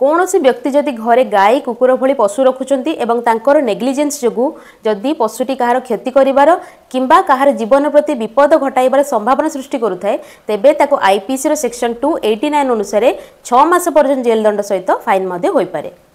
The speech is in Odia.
କୌଣସି ବ୍ୟକ୍ତି ଯଦି ଘରେ ଗାଈ କୁକୁର ଭଳି ପଶୁ ରଖୁଛନ୍ତି ଏବଂ ତାଙ୍କର ନେଗ୍ଲିଜେନ୍ସ ଯୋଗୁଁ ଯଦି ପଶୁଟି କାହାର କ୍ଷତି କରିବାର କିମ୍ବା କାହାର ଜୀବନ ପ୍ରତି ବିପଦ ଘଟାଇବାର ସମ୍ଭାବନା ସୃଷ୍ଟି କରୁଥାଏ ତେବେ ତାକୁ ଆଇପିସିର ସେକ୍ସନ୍ ଟୁ ଏଇଟି ନାଇନ୍ ଅନୁସାରେ ଛଅ ମାସ ପର୍ଯ୍ୟନ୍ତ ଜେଲ୍ ଦଣ୍ଡ ସହିତ ଫାଇନ୍ ମଧ୍ୟ ହୋଇପାରେ